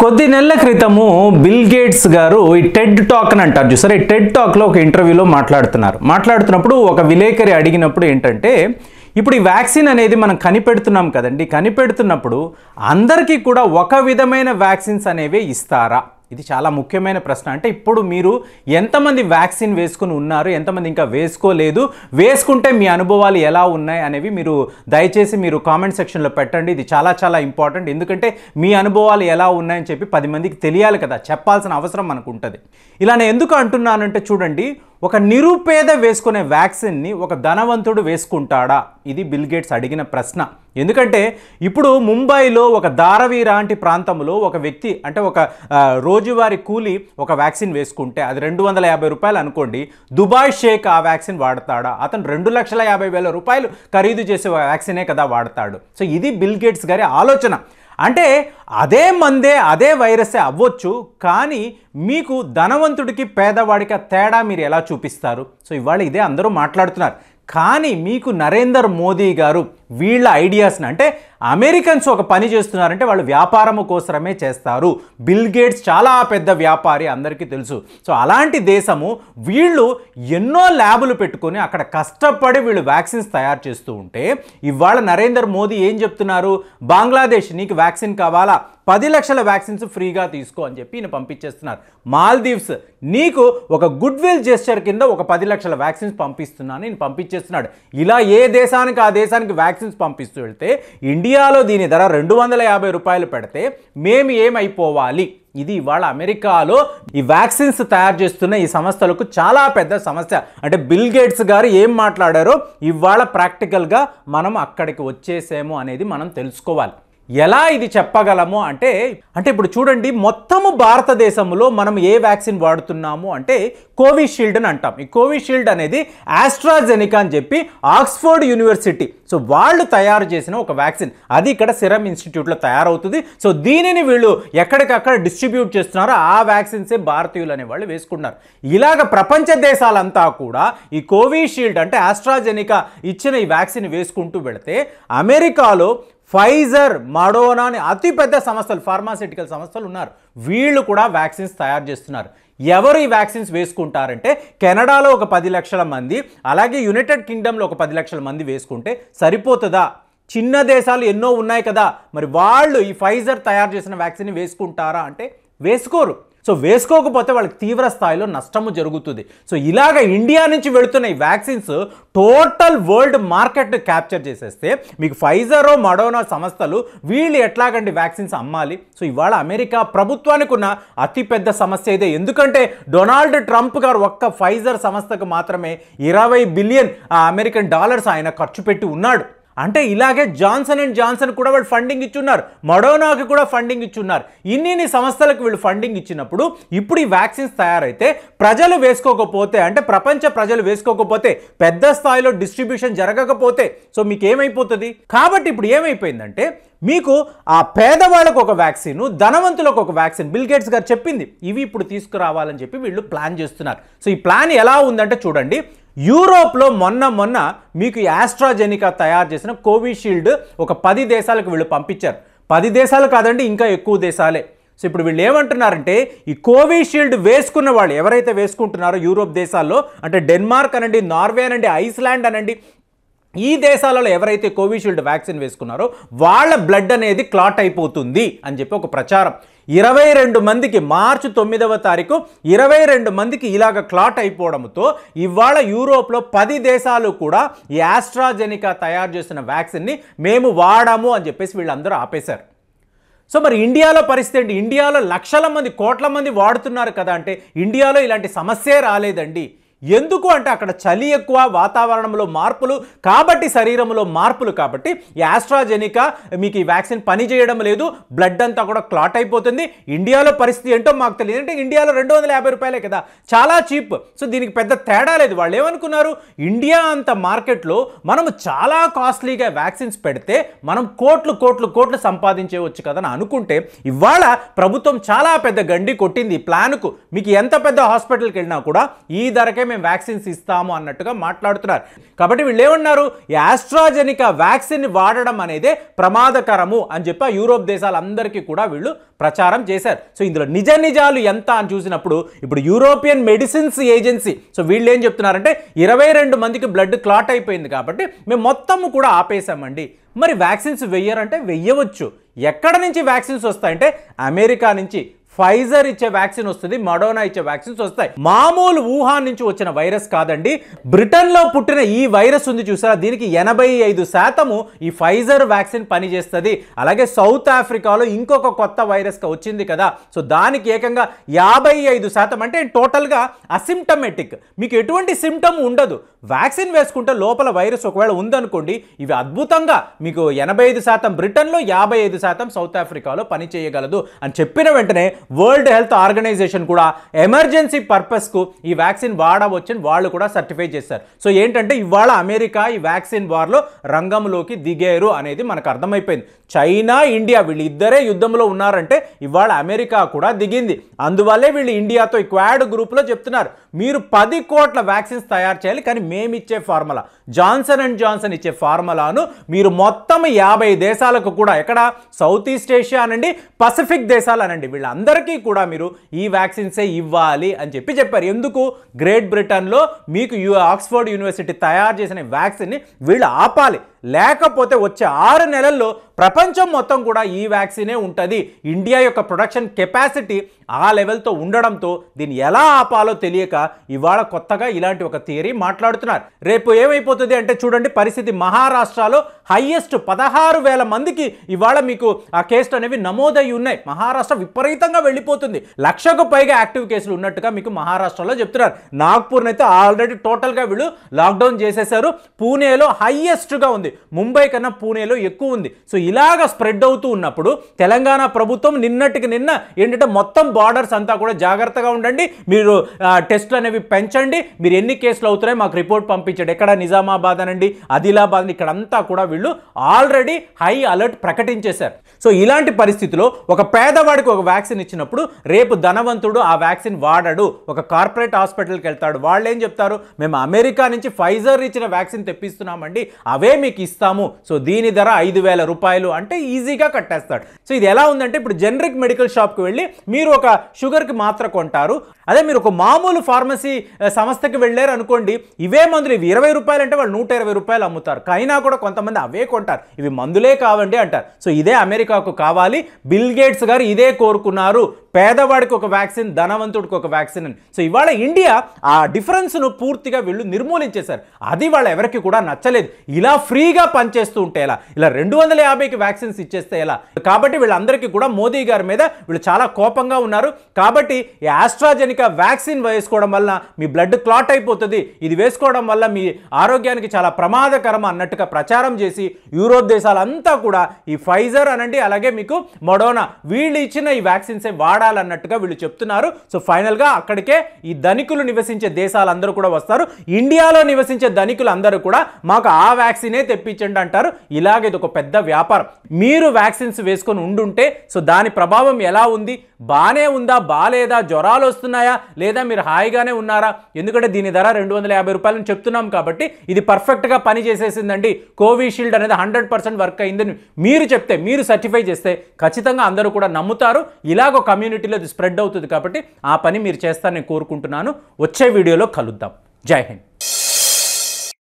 కొద్ది నెలల క్రితము బిల్ గేట్స్ గారు ఈ టెడ్ టాక్ అని అంటారు చూసారు ఈ టెడ్ టాక్లో ఒక ఇంటర్వ్యూలో మాట్లాడుతున్నారు మాట్లాడుతున్నప్పుడు ఒక విలేకరి అడిగినప్పుడు ఏంటంటే ఇప్పుడు ఈ వ్యాక్సిన్ అనేది మనం కనిపెడుతున్నాం కదండి కనిపెడుతున్నప్పుడు అందరికీ కూడా ఒక విధమైన వ్యాక్సిన్స్ అనేవి ఇస్తారా ఇది చాలా ముఖ్యమైన ప్రశ్న అంటే ఇప్పుడు మీరు ఎంతమంది వ్యాక్సిన్ వేసుకుని ఉన్నారు ఎంతమంది ఇంకా వేసుకోలేదు వేసుకుంటే మీ అనుభవాలు ఎలా ఉన్నాయి అనేవి మీరు దయచేసి మీరు కామెంట్ సెక్షన్లో పెట్టండి ఇది చాలా చాలా ఇంపార్టెంట్ ఎందుకంటే మీ అనుభవాలు ఎలా ఉన్నాయని చెప్పి పది మందికి తెలియాలి కదా చెప్పాల్సిన అవసరం మనకు ఉంటుంది ఇలా నేను ఎందుకు అంటున్నానంటే చూడండి ఒక నిరుపేద వేసుకునే వ్యాక్సిన్ని ఒక ధనవంతుడు వేసుకుంటాడా ఇది బిల్ గేట్స్ అడిగిన ప్రశ్న ఎందుకంటే ఇప్పుడు ముంబైలో ఒక దారవీ లాంటి ప్రాంతంలో ఒక వ్యక్తి అంటే ఒక రోజువారీ కూలి ఒక వ్యాక్సిన్ వేసుకుంటే అది రెండు వందల యాభై రూపాయలు అనుకోండి దుబాయ్ షేక్ ఆ వ్యాక్సిన్ వాడతాడా అతను రెండు లక్షల యాభై వేల రూపాయలు ఖరీదు చేసే వ్యాక్సినే కదా వాడతాడు సో ఇది బిల్ గేట్స్ గారి ఆలోచన అంటే అదే మందే అదే వైరసే అవ్వచ్చు కానీ మీకు ధనవంతుడికి పేదవాడికి తేడా మీరు ఎలా చూపిస్తారు సో ఇవాళ ఇదే అందరూ మాట్లాడుతున్నారు కానీ మీకు నరేందర్ మోదీ గారు వీళ్ళ ఐడియాస్ని అంటే అమెరికన్స్ ఒక పని చేస్తున్నారంటే వాళ్ళు వ్యాపారం కోసమే చేస్తారు బిల్ గేట్స్ చాలా పెద్ద వ్యాపారి అందరికీ తెలుసు సో అలాంటి దేశము వీళ్ళు ఎన్నో ల్యాబులు పెట్టుకొని అక్కడ కష్టపడి వీళ్ళు వ్యాక్సిన్స్ తయారు చేస్తూ ఉంటే ఇవాళ నరేందర్ మోదీ ఏం చెప్తున్నారు బంగ్లాదేశ్ నీకు వ్యాక్సిన్ కావాలా పది లక్షల వ్యాక్సిన్స్ ఫ్రీగా తీసుకో అని చెప్పి ఈయన పంపించేస్తున్నారు మాల్దీవ్స్ నీకు ఒక గుడ్ విల్ జెస్చర్ కింద ఒక పది లక్షల వ్యాక్సిన్స్ పంపిస్తున్నాను నేను పంపించేస్తున్నాడు ఇలా ఏ దేశానికి ఆ దేశానికి వ్యాక్సిన్స్ పంపిస్తూ వెళ్తే ఇండియాలో దీని ధర రెండు వందల యాభై రూపాయలు పెడితే మేము ఏమైపోవాలి ఇది ఇవాళ అమెరికాలో ఈ వ్యాక్సిన్స్ తయారు చేస్తున్న ఈ సంస్థలకు చాలా పెద్ద సమస్య అంటే బిల్ గేట్స్ గారు ఏం మాట్లాడారో ఇవాళ ప్రాక్టికల్గా మనం అక్కడికి వచ్చేసేమో అనేది మనం తెలుసుకోవాలి ఎలా ఇది చెప్పగలము అంటే అంటే ఇప్పుడు చూడండి మొత్తము భారతదేశంలో మనం ఏ వ్యాక్సిన్ వాడుతున్నాము అంటే కోవిషీల్డ్ అని అంటాం ఈ కోవిషీల్డ్ అనేది ఆస్ట్రాజెనికా అని చెప్పి ఆక్స్ఫోర్డ్ యూనివర్సిటీ సో వాళ్ళు తయారు చేసిన ఒక వ్యాక్సిన్ అది ఇక్కడ సిరమ్ ఇన్స్టిట్యూట్లో తయారవుతుంది సో దీనిని వీళ్ళు ఎక్కడికక్కడ డిస్ట్రిబ్యూట్ చేస్తున్నారో ఆ వ్యాక్సిన్సే భారతీయులు అనే వాళ్ళు వేసుకున్నారు ఇలాగ ప్రపంచ దేశాలంతా కూడా ఈ కోవిషీల్డ్ అంటే ఆస్ట్రాజెనికా ఇచ్చిన ఈ వ్యాక్సిన్ వేసుకుంటూ వెళితే అమెరికాలో ఫైజర్ మడోనా అని అతిపెద్ద సంస్థలు ఫార్మాసిటికల్ సంస్థలు ఉన్నారు వీళ్ళు కూడా వ్యాక్సిన్స్ తయారు చేస్తున్నారు ఎవరు ఈ వ్యాక్సిన్స్ వేసుకుంటారంటే కెనడాలో ఒక పది లక్షల మంది అలాగే యునైటెడ్ కింగ్డమ్లో ఒక పది లక్షల మంది వేసుకుంటే సరిపోతుందా చిన్న దేశాలు ఎన్నో ఉన్నాయి కదా మరి వాళ్ళు ఈ ఫైజర్ తయారు చేసిన వ్యాక్సిన్ వేసుకుంటారా అంటే వేసుకోరు సో వేసుకోకపోతే వాళ్ళకి తీవ్ర స్థాయిలో నష్టము జరుగుతుంది సో ఇలాగ ఇండియా నుంచి వెళుతున్న ఈ వ్యాక్సిన్స్ టోటల్ వరల్డ్ మార్కెట్ను క్యాప్చర్ చేసేస్తే మీకు ఫైజరో మడోనో సంస్థలు వీళ్ళు ఎట్లాగండి వ్యాక్సిన్స్ అమ్మాలి సో ఇవాళ అమెరికా ప్రభుత్వానికి ఉన్న అతిపెద్ద సమస్య ఇదే ఎందుకంటే డొనాల్డ్ ట్రంప్ గారు ఒక్క ఫైజర్ సంస్థకు మాత్రమే ఇరవై బిలియన్ అమెరికన్ డాలర్స్ ఆయన ఖర్చు పెట్టి ఉన్నాడు అంటే ఇలాగే జాన్సన్ అండ్ జాన్సన్ కూడా వాళ్ళు ఫండింగ్ ఇచ్చున్నారు మడోనాకి కూడా ఫండింగ్ ఇచ్చున్నారు ఇన్ని ఇన్ని సంస్థలకు వీళ్ళు ఫండింగ్ ఇచ్చినప్పుడు ఇప్పుడు ఈ వ్యాక్సిన్స్ తయారైతే ప్రజలు వేసుకోకపోతే అంటే ప్రపంచ ప్రజలు వేసుకోకపోతే పెద్ద స్థాయిలో డిస్ట్రిబ్యూషన్ జరగకపోతే సో మీకు ఏమైపోతుంది కాబట్టి ఇప్పుడు ఏమైపోయిందంటే మీకు ఆ పేదవాళ్ళకు ఒక వ్యాక్సిన్ ధనవంతులకు ఒక వ్యాక్సిన్ బిల్ గేట్స్ గారు చెప్పింది ఇవి ఇప్పుడు తీసుకురావాలని చెప్పి వీళ్ళు ప్లాన్ చేస్తున్నారు సో ఈ ప్లాన్ ఎలా ఉందంటే చూడండి యూరోప్లో మొన్న మొన్న మీకు యాస్ట్రాజెనికా తయారు చేసిన కోవిషీల్డ్ ఒక పది దేశాలకు వీళ్ళు పంపించారు పది దేశాలు కాదండి ఇంకా ఎక్కువ దేశాలే సో ఇప్పుడు వీళ్ళు ఏమంటున్నారంటే ఈ కోవిషీల్డ్ వేసుకున్న వాళ్ళు ఎవరైతే వేసుకుంటున్నారో యూరోప్ దేశాల్లో అంటే డెన్మార్క్ అనండి నార్వే అనండి ఐస్లాండ్ అనండి ఈ దేశాలలో ఎవరైతే కోవిషీల్డ్ వ్యాక్సిన్ వేసుకున్నారో వాళ్ళ బ్లడ్ అనేది క్లాట్ అయిపోతుంది అని చెప్పి ఒక ప్రచారం ఇరవై రెండు మందికి మార్చి తొమ్మిదవ తారీఖు ఇరవై రెండు మందికి ఇలాగ క్లాట్ అయిపోవడంతో ఇవాళ యూరోప్లో పది దేశాలు కూడా ఈ ఆస్ట్రాజెనికా తయారు చేసిన వ్యాక్సిన్ని మేము వాడాము అని చెప్పేసి వీళ్ళందరూ ఆపేశారు సో మరి ఇండియాలో పరిస్థితి ఏంటి ఇండియాలో లక్షల మంది కోట్ల మంది వాడుతున్నారు కదా అంటే ఇండియాలో ఇలాంటి సమస్యే రాలేదండి ఎందుకు అంటే అక్కడ చలి ఎక్కువ వాతావరణంలో మార్పులు కాబట్టి శరీరంలో మార్పులు కాబట్టి యాస్ట్రాజెనికా మీకు ఈ వ్యాక్సిన్ పనిచేయడం లేదు బ్లడ్ అంతా కూడా క్లాట్ అయిపోతుంది ఇండియాలో పరిస్థితి ఏంటో మాకు తెలియదు అంటే ఇండియాలో రెండు వందల యాభై రూపాయలే కదా చాలా చీప్ సో దీనికి పెద్ద తేడా లేదు వాళ్ళు ఏమనుకున్నారు ఇండియా అంత మార్కెట్లో మనం చాలా కాస్ట్లీగా వ్యాక్సిన్స్ పెడితే మనం కోట్లు కోట్లు కోట్లు సంపాదించేవచ్చు కదా అని అనుకుంటే ఇవాళ ప్రభుత్వం చాలా పెద్ద గండి కొట్టింది ప్లాన్కు మీకు ఎంత పెద్ద హాస్పిటల్కి వెళ్ళినా కూడా ఈ ధరకే మేము వ్యాక్సిన్స్ ఇస్తాము అన్నట్టుగా మాట్లాడుతున్నారు కాబట్టి వీళ్ళు ఏమన్నారు యాస్ట్రాజెనికా వ్యాక్సిన్ వాడడం అనేది ప్రమాదకరము అని చెప్పి యూరోప్ దేశాలందరికీ కూడా వీళ్ళు ప్రచారం చేశారు సో ఇందులో నిజ నిజాలు ఎంత అని చూసినప్పుడు ఇప్పుడు యూరోపియన్ మెడిసిన్స్ ఏజెన్సీ సో వీళ్ళు ఏం చెప్తున్నారంటే ఇరవై రెండు మందికి బ్లడ్ క్లాట్ అయిపోయింది కాబట్టి మేము మొత్తము కూడా ఆపేశామండి మరి వ్యాక్సిన్స్ వెయ్యరంటే వెయ్యవచ్చు ఎక్కడ నుంచి వ్యాక్సిన్స్ వస్తాయంటే అమెరికా నుంచి ఫైజర్ ఇచ్చే వ్యాక్సిన్ వస్తుంది మడోనా ఇచ్చే వ్యాక్సిన్స్ వస్తాయి మామూలు వుహాన్ నుంచి వచ్చిన వైరస్ కాదండి బ్రిటన్లో పుట్టిన ఈ వైరస్ ఉంది చూసారా దీనికి ఎనభై ఐదు శాతము ఈ ఫైజర్ వ్యాక్సిన్ పనిచేస్తుంది అలాగే సౌత్ ఆఫ్రికాలో ఇంకొక కొత్త వైరస్ వచ్చింది కదా సో దానికి ఏకంగా యాభై ఐదు శాతం అంటే టోటల్గా అసిమ్టమెటిక్ మీకు ఎటువంటి సిమ్టమ్ ఉండదు వ్యాక్సిన్ వేసుకుంటే లోపల వైరస్ ఒకవేళ ఉందనుకోండి ఇవి అద్భుతంగా మీకు ఎనభై ఐదు శాతం బ్రిటన్లో యాభై ఐదు శాతం సౌత్ ఆఫ్రికాలో పనిచేయగలదు అని చెప్పిన వెంటనే వరల్డ్ హెల్త్ ఆర్గనైజేషన్ కూడా ఎమర్జెన్సీ పర్పస్కు ఈ వ్యాక్సిన్ వాడవచ్చని వాళ్ళు కూడా సర్టిఫై చేశారు సో ఏంటంటే ఇవాళ అమెరికా ఈ వ్యాక్సిన్ వార్లో రంగంలోకి దిగారు అనేది మనకు అర్థమైపోయింది చైనా ఇండియా వీళ్ళిద్దరే యుద్ధంలో ఉన్నారంటే ఇవాళ అమెరికా కూడా దిగింది అందువల్లే వీళ్ళు ఇండియాతో ఈ క్వాడ్ గ్రూప్లో చెప్తున్నారు మీరు పది కోట్ల వ్యాక్సిన్స్ తయారు చేయాలి కానీ మేమిచ్చే ఫార్ములా జాన్సన్ అండ్ జాన్సన్ ఇచ్చే ఫార్ములాను మీరు మొత్తం యాభై దేశాలకు కూడా ఎక్కడ సౌత్ ఈస్ట్ ఏషియా అనండి పసిఫిక్ దేశాలు అనండి వీళ్ళందరికీ కూడా మీరు ఈ వ్యాక్సిన్సే ఇవ్వాలి అని చెప్పి చెప్పారు ఎందుకు గ్రేట్ బ్రిటన్లో మీకు ఆక్స్ఫర్డ్ యూనివర్సిటీ తయారు చేసిన వ్యాక్సిన్ని వీళ్ళు ఆపాలి లేకపోతే వచ్చే ఆరు నెలల్లో ప్రపంచం మొత్తం కూడా ఈ వ్యాక్సినే ఉంటుంది ఇండియా యొక్క ప్రొడక్షన్ కెపాసిటీ ఆ లెవెల్తో ఉండడంతో దీన్ని ఎలా ఆపాలో తెలియక ఇవాళ కొత్తగా ఇలాంటి ఒక థియరీ మాట్లాడుతున్నారు రేపు ఏమైపోతుంది అంటే చూడండి పరిస్థితి మహారాష్ట్రలో హయ్యెస్ట్ పదహారు వేల మందికి ఇవాళ మీకు ఆ కేసులు అనేవి నమోదయ్యి ఉన్నాయి మహారాష్ట్ర విపరీతంగా వెళ్ళిపోతుంది లక్షకు పైగా యాక్టివ్ కేసులు ఉన్నట్టుగా మీకు మహారాష్ట్రలో చెప్తున్నారు నాగ్పూర్ని అయితే ఆల్రెడీ టోటల్గా వీళ్ళు లాక్డౌన్ చేసేశారు పూణేలో హయ్యెస్ట్గా ఉంది ముంబై కన్నా పూణేలో ఎక్కువ ఉంది సో ఇలాగ స్ప్రెడ్ అవుతూ ఉన్నప్పుడు తెలంగాణ ప్రభుత్వం నిన్నటికి నిన్న ఏంటంటే మొత్తం బార్డర్స్ అంతా కూడా జాగ్రత్తగా ఉండండి మీరు టెస్ట్లు అనేవి పెంచండి మీరు ఎన్ని కేసులు అవుతున్నాయి మాకు రిపోర్ట్ పంపించండి ఎక్కడ నిజామాబాద్ అనండి ఆదిలాబాద్ ఇక్కడ అంతా కూడా వీళ్ళు ఆల్రెడీ హై అలర్ట్ ప్రకటించేశారు సో ఇలాంటి పరిస్థితిలో ఒక పేదవాడికి ఒక వ్యాక్సిన్ ఇచ్చినప్పుడు రేపు ధనవంతుడు ఆ వ్యాక్సిన్ వాడడు ఒక కార్పొరేట్ హాస్పిటల్కి వెళ్తాడు వాళ్ళు ఏం చెప్తారు మేము అమెరికా నుంచి ఫైజర్ ఇచ్చిన వ్యాక్సిన్ తెప్పిస్తున్నామండి అవే మీకు ఇస్తాము సో దీని ధర ఐదు వేల రూపాయలు అంటే ఈజీగా కట్టేస్తాడు సో ఇది ఎలా ఉందంటే ఇప్పుడు జనరిక్ మెడికల్ షాప్కి వెళ్ళి మీరు ఒక షుగర్కి మాత్ర కొంటారు అదే మీరు ఒక మామూలు ఫార్మసీ సంస్థకి వెళ్ళారు అనుకోండి ఇవే మందులు ఇవి ఇరవై రూపాయలు అంటే వాళ్ళు నూట ఇరవై రూపాయలు అమ్ముతారు కైనా కూడా కొంతమంది అవే కొంటారు ఇవి మందులే కావండి అంటారు సో ఇదే అమెరికాకు కావాలి బిల్ గేట్స్ గారు ఇదే కోరుకున్నారు పేదవాడికి ఒక వ్యాక్సిన్ ధనవంతుడికి ఒక వ్యాక్సిన్ అని సో ఇవాళ ఇండియా ఆ డిఫరెన్స్ను పూర్తిగా వీళ్ళు నిర్మూలించేశారు అది వాళ్ళు ఎవరికి కూడా నచ్చలేదు ఇలా ఫ్రీగా పనిచేస్తూ ఉంటే ఎలా ఇలా రెండు వందల యాభైకి వ్యాక్సిన్స్ ఇచ్చేస్తే ఎలా కాబట్టి వీళ్ళందరికీ కూడా మోదీ గారి మీద వీళ్ళు చాలా కోపంగా ఉన్నారు కాబట్టి ఈ ఆస్ట్రాజెనికా వ్యాక్సిన్ వేసుకోవడం వల్ల మీ బ్లడ్ క్లాట్ అయిపోతుంది ఇది వేసుకోవడం వల్ల మీ ఆరోగ్యానికి చాలా ప్రమాదకరం అన్నట్టుగా ప్రచారం చేసి యూరోప్ దేశాలంతా కూడా ఈ ఫైజర్ అనండి అలాగే మీకు మొడోనా వీళ్ళు ఇచ్చిన ఈ వ్యాక్సిన్సే వాడాలి మారాలన్నట్టుగా వీళ్ళు చెప్తున్నారు సో ఫైనల్గా అక్కడికే ఈ ధనికులు నివసించే దేశాలందరూ కూడా వస్తారు ఇండియాలో నివసించే ధనికులు అందరూ కూడా మాకు ఆ వ్యాక్సినే తెప్పించండి అంటారు ఇలాగే ఇది ఒక పెద్ద వ్యాపారం మీరు వ్యాక్సిన్స్ వేసుకొని ఉండుంటే సో దాని ప్రభావం ఎలా ఉంది బాగానే ఉందా బాగాలేదా జ్వరాలు వస్తున్నాయా లేదా మీరు హాయిగానే ఉన్నారా ఎందుకంటే దీని ధర రెండు వందల యాభై రూపాయలు చెప్తున్నాం కాబట్టి ఇది పర్ఫెక్ట్గా పని చేసేసిందండి కోవిషీల్డ్ అనేది హండ్రెడ్ పర్సెంట్ వర్క్ అయిందని మీరు చెప్తే మీరు సర్టిఫై చేస్తే ఖచ్చితంగా అందరూ కూడా నమ్ముతారు ఇలాగో కమ్యూనిటీ కమ్యూనిటీలో అది స్ప్రెడ్ అవుతుంది కాబట్టి ఆ పని మీరు చేస్తారని కోరుకుంటున్నాను వచ్చే వీడియోలో కలుద్దాం జై హింద్